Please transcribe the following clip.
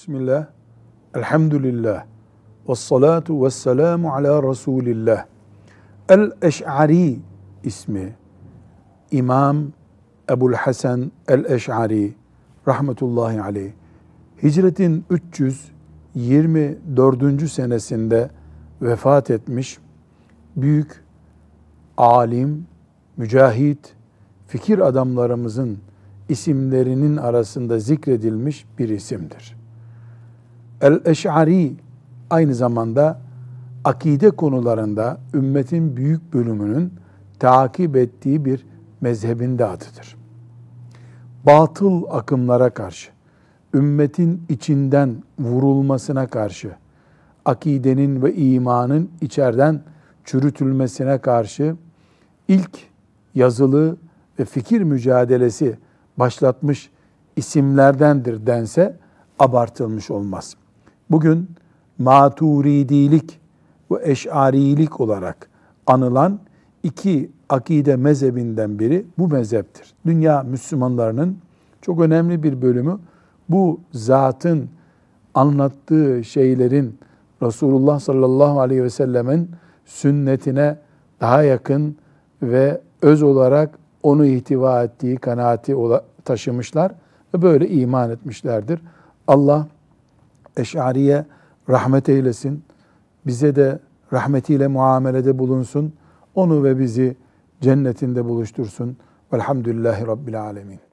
Bismillah, elhamdülillah, ve salatu ve selamu ala Resulillah. El-Eş'ari ismi, İmam Ebul Hasan el-Eş'ari, rahmetullahi aleyh, hicretin 324. senesinde vefat etmiş büyük alim, mücahit, fikir adamlarımızın isimlerinin arasında zikredilmiş bir isimdir. El-Eş'ari aynı zamanda akide konularında ümmetin büyük bölümünün takip ettiği bir mezhebinde adıdır. Batıl akımlara karşı, ümmetin içinden vurulmasına karşı, akidenin ve imanın içerden çürütülmesine karşı ilk yazılı ve fikir mücadelesi başlatmış isimlerdendir dense abartılmış olmaz bugün maturidilik ve eşarilik olarak anılan iki akide mezhebinden biri bu mezheptir. Dünya Müslümanlarının çok önemli bir bölümü bu zatın anlattığı şeylerin Resulullah sallallahu aleyhi ve sellemin sünnetine daha yakın ve öz olarak onu ihtiva ettiği kanaati taşımışlar ve böyle iman etmişlerdir. Allah Eş'ariye rahmet eylesin. Bize de rahmetiyle muamelede bulunsun. Onu ve bizi cennetinde buluştursun. Velhamdülillahi Rabbil Alemin.